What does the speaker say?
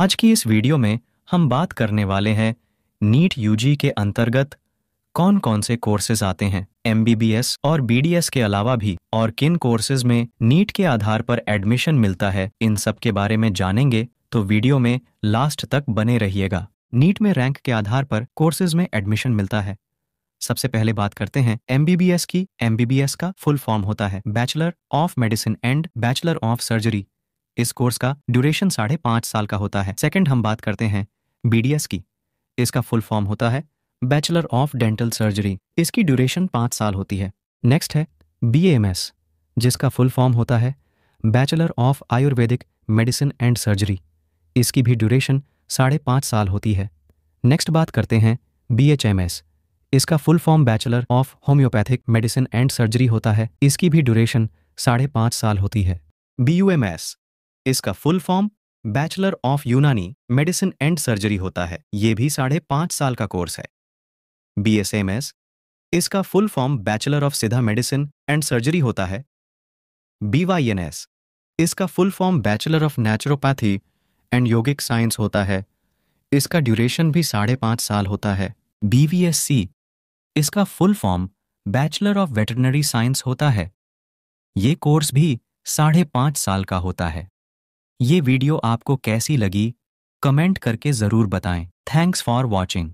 आज की इस वीडियो में हम बात करने वाले हैं नीट यूजी के अंतर्गत कौन कौन से कोर्सेज आते हैं एम और बी के अलावा भी और किन कोर्सेज में नीट के आधार पर एडमिशन मिलता है इन सब के बारे में जानेंगे तो वीडियो में लास्ट तक बने रहिएगा नीट में रैंक के आधार पर कोर्सेज में एडमिशन मिलता है सबसे पहले बात करते हैं एम की एमबीबीएस का फुल फॉर्म होता है bachelor of medicine and bachelor of surgery इस कोर्स का ड्यूरेशन साढ़े पांच साल का होता है सेकेंड हम बात करते हैं बीडीएस की इसका फुल फॉर्म होता है बैचलर ऑफ डेंटल सर्जरी इसकी ड्यूरेशन पांच साल होती है नेक्स्ट है बी जिसका फुल फॉर्म होता है bachelor of Ayurvedic medicine and surgery इसकी भी ड्यूरेशन साढ़े पांच साल होती है नेक्स्ट बात करते हैं एस इसका full form bachelor of homeopathic medicine and surgery होता है इसकी भी ड्यूरेशन साढ़े पांच साल होती है बी इसका full form bachelor of Unani medicine and surgery होता है ये भी साढ़े पांच साल का कोर्स है बी एस एम एस इसका full form bachelor of Siddha medicine and surgery होता है बी वाई एन एस इसका full form bachelor of naturopathy and yogic science होता है इसका ड्यूरेशन भी साढ़े पांच साल होता है बी वी एस सी इसका full form bachelor of veterinary science होता है ये कोर्स भी साढ़े पांच साल का होता है ये वीडियो आपको कैसी लगी कमेंट करके ज़रूर बताएं थैंक्स फॉर वॉचिंग